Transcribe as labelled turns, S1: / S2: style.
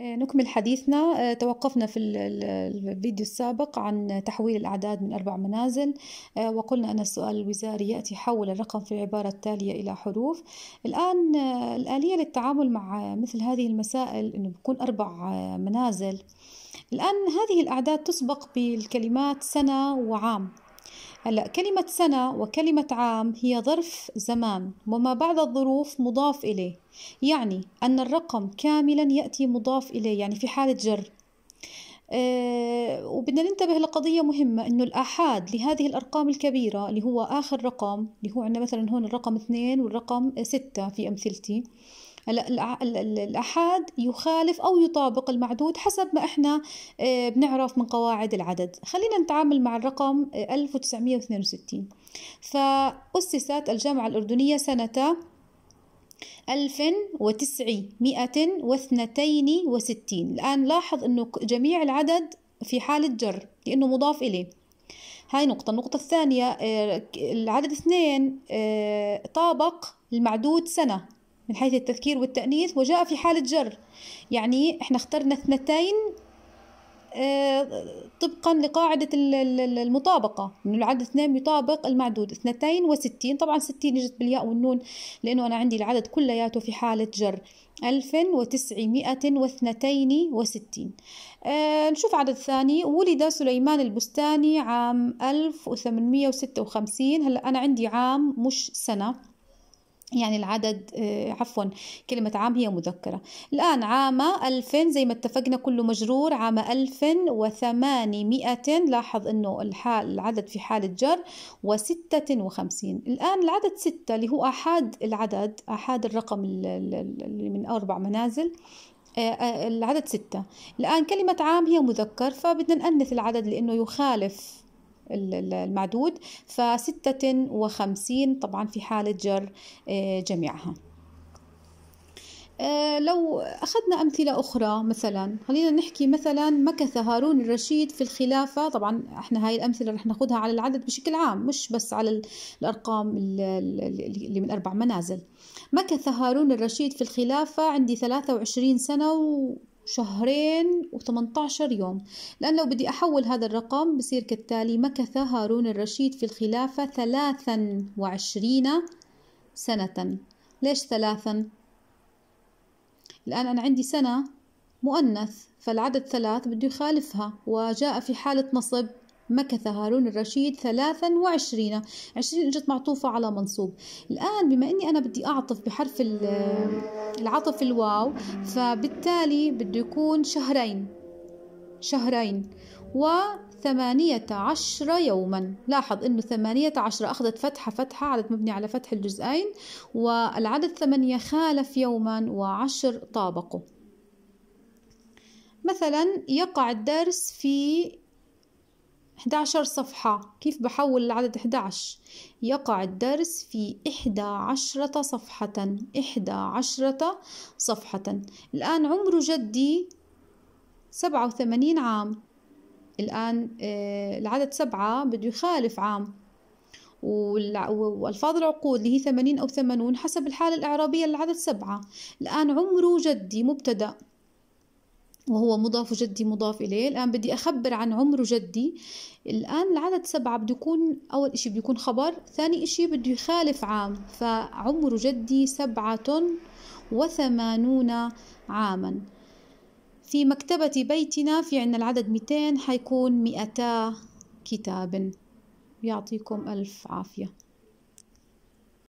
S1: آه، نكمل حديثنا آه، توقفنا في الفيديو السابق عن تحويل الأعداد من أربع منازل آه، وقلنا أن السؤال الوزاري يأتي حول الرقم في العبارة التالية إلى حروف الآن الآلية للتعامل مع مثل هذه المسائل أنه بيكون أربع منازل الآن هذه الأعداد تسبق بالكلمات سنة وعام هلا كلمة سنة وكلمة عام هي ظرف زمان وما بعد الظروف مضاف إليه يعني أن الرقم كاملا يأتي مضاف إليه يعني في حالة جر أه وبدنا ننتبه لقضية مهمة أنه الآحاد لهذه الأرقام الكبيرة اللي هو آخر رقم اللي هو عندنا مثلا هون الرقم اثنين والرقم ستة في أمثلتي الأحاد يخالف أو يطابق المعدود حسب ما إحنا آه، بنعرف من قواعد العدد خلينا نتعامل مع الرقم 1962 آه، فأسست الجامعة الأردنية سنة 1962 الآن لاحظ أنه جميع العدد في حالة جر لأنه مضاف إليه هاي نقطة النقطة الثانية آه، العدد اثنين طابق المعدود سنة من حيث التذكير والتأنيث وجاء في حالة جر يعني احنا اخترنا اثنتين آه، طبقا لقاعدة المطابقة إنه العدد اثنين يطابق المعدود اثنتين وستين طبعا ستين اجت بالياء والنون لأنه أنا عندي العدد كلياته في حالة جر ألف وتسعمائة واثنتين وستين أه نشوف عدد ثاني ولد سليمان البستاني عام ألف وثمانمائة وستة وخمسين هلأ أنا عندي عام مش سنة يعني العدد آه، عفوا كلمة عام هي مذكرة الآن عام ألفين زي ما اتفقنا كله مجرور عام وثمانمائة لاحظ أنه الحال العدد في حالة جر و56 الآن العدد ستة اللي هو أحاد العدد أحاد الرقم اللي من أربع منازل آه، آه، العدد ستة الآن كلمة عام هي مذكر فبدنا نأنث العدد لأنه يخالف المعدود فستة وخمسين طبعا في حالة جر آه، جميعها آه، لو أخذنا أمثلة أخرى مثلا خلينا نحكي مثلا مكث هارون الرشيد في الخلافة طبعا احنا هاي الأمثلة رح ناخذها على العدد بشكل عام مش بس على الأرقام اللي من أربع منازل مكث هارون الرشيد في الخلافة عندي 23 سنة و شهرين و18 يوم لأن لو بدي أحول هذا الرقم بصير كالتالي مكث هارون الرشيد في الخلافة 23 سنة ليش ثلاثا؟ الآن أنا عندي سنة مؤنث فالعدد ثلاث بده يخالفها وجاء في حالة نصب مكث هارون الرشيد ثلاثا وعشرين عشرين اجت معطوفة على منصوب الآن بما أني أنا بدي أعطف بحرف العطف الواو فبالتالي بده يكون شهرين شهرين وثمانية عشر يوما لاحظ أنه ثمانية عشر أخذت فتحة فتحة عدد مبني على فتح الجزئين والعدد ثمانية خالف يوما وعشر طابقه مثلا يقع الدرس في 11 صفحة كيف بحول العدد 11 يقع الدرس في إحدى عشرة صفحة إحدى عشرة صفحة الآن عمر جدي سبعة وثمانين عام الآن آه، العدد سبعة بده يخالف عام وألفاظ العقود اللي هي ثمانين أو ثمانون حسب الحالة الإعرابية للعدد سبعة الآن عمر جدي مبتدأ وهو مضاف جدي مضاف إليه الآن بدي أخبر عن عمر جدي الآن العدد سبعة بده يكون أول إشي بده يكون خبر ثاني إشي بده يخالف عام فعمر جدي سبعة وثمانون عاما في مكتبة بيتنا في عنا العدد 200 حيكون 200 كتاب يعطيكم ألف عافية